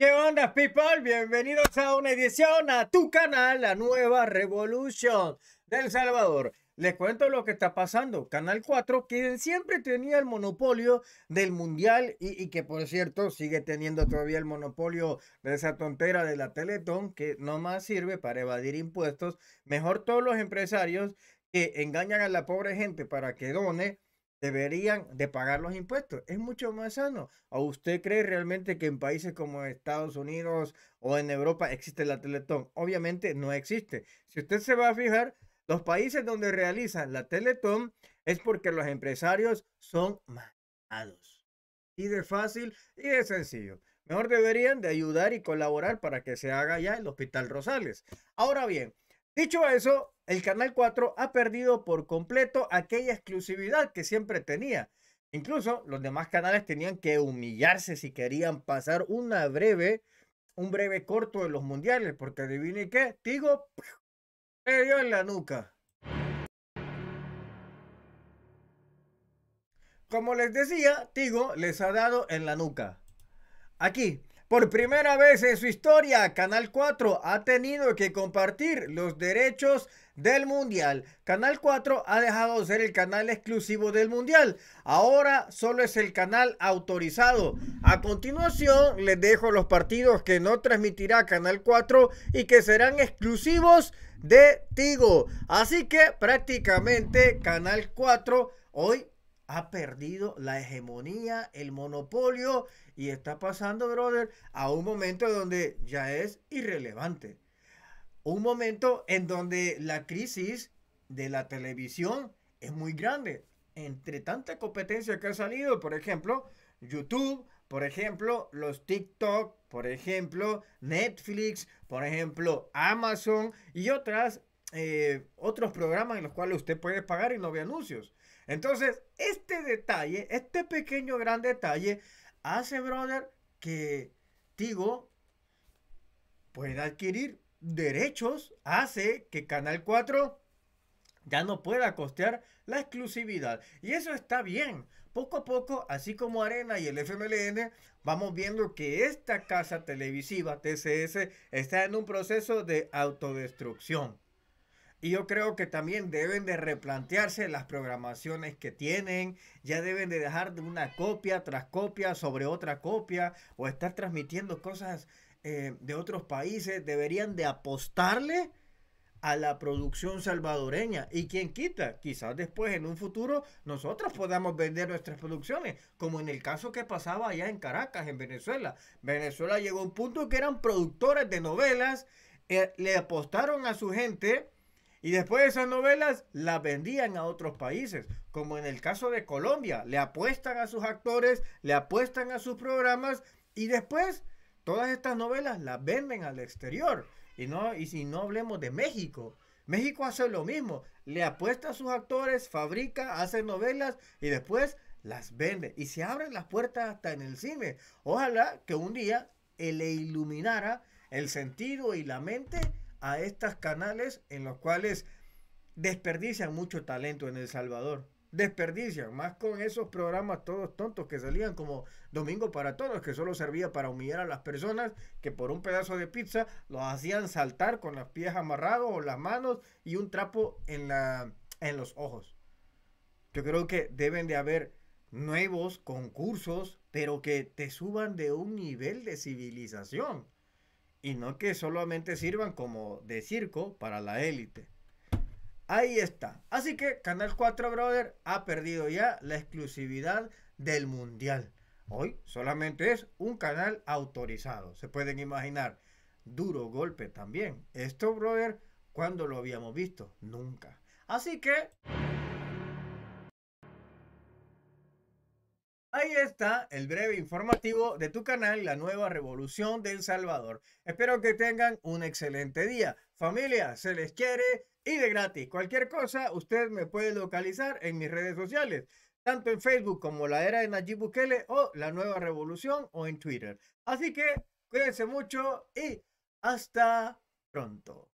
¿Qué onda, people? Bienvenidos a una edición a tu canal, la nueva revolución del Salvador. Les cuento lo que está pasando. Canal 4, que siempre tenía el monopolio del mundial y, que por cierto sigue teniendo todavía el monopolio de esa tontera de la Teletón, que no más sirve para evadir impuestos. Mejor todos los empresarios que engañan a la pobre gente para que done deberían de pagar los impuestos. Es mucho más sano. ¿O usted cree realmente que en países como Estados Unidos o en Europa existe la Teletón? Obviamente no existe. Si usted se va a fijar, los países donde realizan la Teletón es porque los empresarios son más Y de fácil y de sencillo. Mejor deberían de ayudar y colaborar para que se haga ya el Hospital Rosales. Ahora bien, Dicho eso, el Canal 4 ha perdido por completo aquella exclusividad que siempre tenía. Incluso los demás canales tenían que humillarse si querían pasar una breve, un breve corto de los mundiales, porque adivinen qué, Tigo le dio en la nuca. Como les decía, Tigo les ha dado en la nuca. Aquí, por primera vez en su historia, Canal 4 ha tenido que compartir los derechos del Mundial. Canal 4 ha dejado de ser el canal exclusivo del Mundial. Ahora solo es el canal autorizado. A continuación, les dejo los partidos que no transmitirá Canal 4 y que serán exclusivos de Tigo. Así que prácticamente Canal 4 hoy ha perdido la hegemonía, el monopolio y está pasando, brother, a un momento donde ya es irrelevante. Un momento en donde la crisis de la televisión es muy grande. Entre tanta competencia que ha salido, por ejemplo, YouTube, por ejemplo, los TikTok, por ejemplo, Netflix, por ejemplo, Amazon y otras eh, otros programas en los cuales usted puede pagar y no ve anuncios. Entonces, este detalle, este pequeño gran detalle, hace, brother, que Tigo pueda adquirir derechos, hace que Canal 4 ya no pueda costear la exclusividad. Y eso está bien. Poco a poco, así como Arena y el FMLN, vamos viendo que esta casa televisiva, TCS, está en un proceso de autodestrucción. Y yo creo que también deben de replantearse las programaciones que tienen, ya deben de dejar de una copia tras copia sobre otra copia o estar transmitiendo cosas eh, de otros países, deberían de apostarle a la producción salvadoreña. Y quien quita, quizás después en un futuro nosotros podamos vender nuestras producciones, como en el caso que pasaba allá en Caracas, en Venezuela. Venezuela llegó a un punto que eran productores de novelas, eh, le apostaron a su gente y después esas novelas las vendían a otros países, como en el caso de Colombia. Le apuestan a sus actores, le apuestan a sus programas y después todas estas novelas las venden al exterior. Y, no, y si no hablemos de México, México hace lo mismo, le apuesta a sus actores, fabrica, hace novelas y después las vende. Y se abren las puertas hasta en el cine. Ojalá que un día eh, le iluminara el sentido y la mente a estos canales en los cuales desperdician mucho talento en El Salvador. Desperdician, más con esos programas todos tontos que salían como Domingo para Todos, que solo servía para humillar a las personas que por un pedazo de pizza los hacían saltar con los pies amarrados o las manos y un trapo en, la, en los ojos. Yo creo que deben de haber nuevos concursos, pero que te suban de un nivel de civilización y no que solamente sirvan como de circo para la élite. Ahí está. Así que Canal 4 Brother ha perdido ya la exclusividad del mundial. Hoy solamente es un canal autorizado. Se pueden imaginar. Duro golpe también. Esto, brother, cuando lo habíamos visto? Nunca. Así que... está el breve informativo de tu canal, La Nueva Revolución del Salvador. Espero que tengan un excelente día. Familia, se les quiere y de gratis. Cualquier cosa, usted me puede localizar en mis redes sociales, tanto en Facebook como La Era de Nayib Bukele o La Nueva Revolución o en Twitter. Así que cuídense mucho y hasta pronto.